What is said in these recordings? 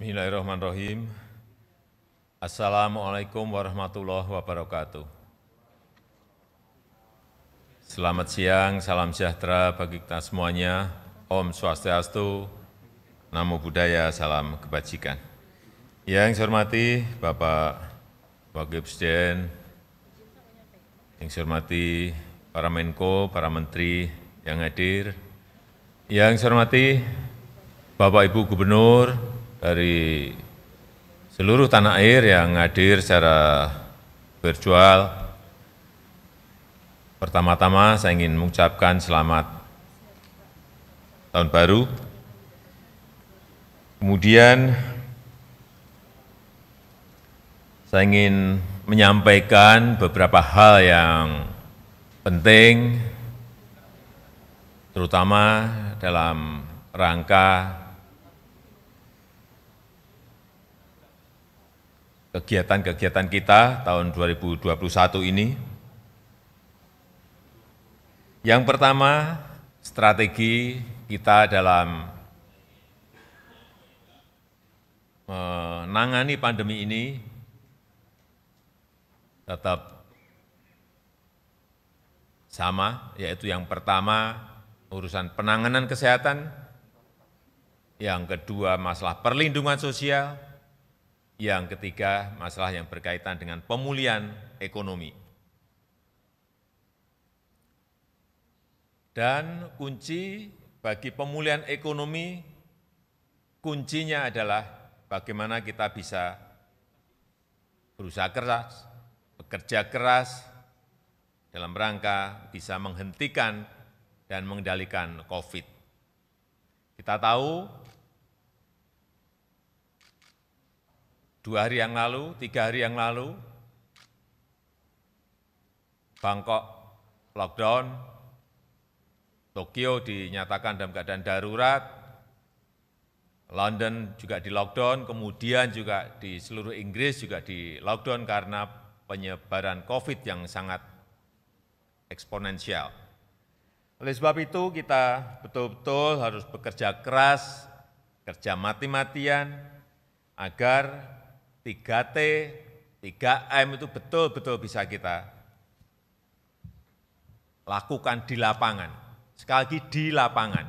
Bismillahirrahmanirrahim. Assalamualaikum warahmatullahi wabarakatuh. Selamat siang, salam sejahtera bagi kita semuanya. Om Swastiastu, Namo Buddhaya, salam kebajikan. Ya, yang saya hormati Bapak Wakil Presiden, yang saya hormati para Menko, para Menteri yang hadir, ya, yang saya hormati Bapak Ibu Gubernur, dari seluruh tanah air yang hadir secara virtual. Pertama-tama saya ingin mengucapkan selamat tahun baru. Kemudian saya ingin menyampaikan beberapa hal yang penting, terutama dalam rangka kegiatan-kegiatan kita tahun 2021 ini. Yang pertama, strategi kita dalam menangani pandemi ini tetap sama, yaitu yang pertama urusan penanganan kesehatan, yang kedua masalah perlindungan sosial, yang ketiga masalah yang berkaitan dengan pemulihan ekonomi. Dan kunci bagi pemulihan ekonomi, kuncinya adalah bagaimana kita bisa berusaha keras, bekerja keras, dalam rangka bisa menghentikan dan mengendalikan COVID. Kita tahu dua hari yang lalu, tiga hari yang lalu, Bangkok lockdown, Tokyo dinyatakan dalam keadaan darurat, London juga di lockdown, kemudian juga di seluruh Inggris juga di lockdown karena penyebaran COVID yang sangat eksponensial. Oleh sebab itu kita betul-betul harus bekerja keras, kerja mati-matian, agar tiga t tiga m itu betul-betul bisa kita lakukan di lapangan. Sekali lagi di lapangan.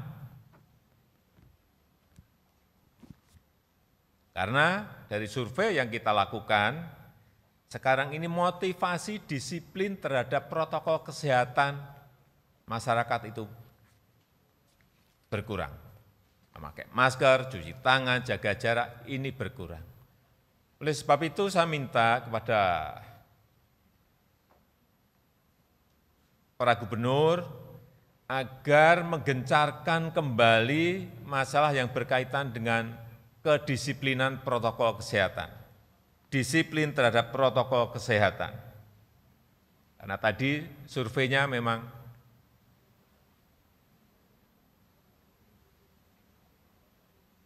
Karena dari survei yang kita lakukan, sekarang ini motivasi disiplin terhadap protokol kesehatan masyarakat itu berkurang. Memakai masker, cuci tangan, jaga jarak, ini berkurang. Oleh sebab itu saya minta kepada para gubernur agar menggencarkan kembali masalah yang berkaitan dengan kedisiplinan protokol kesehatan. Disiplin terhadap protokol kesehatan. Karena tadi surveinya memang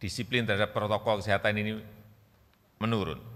disiplin terhadap protokol kesehatan ini menurun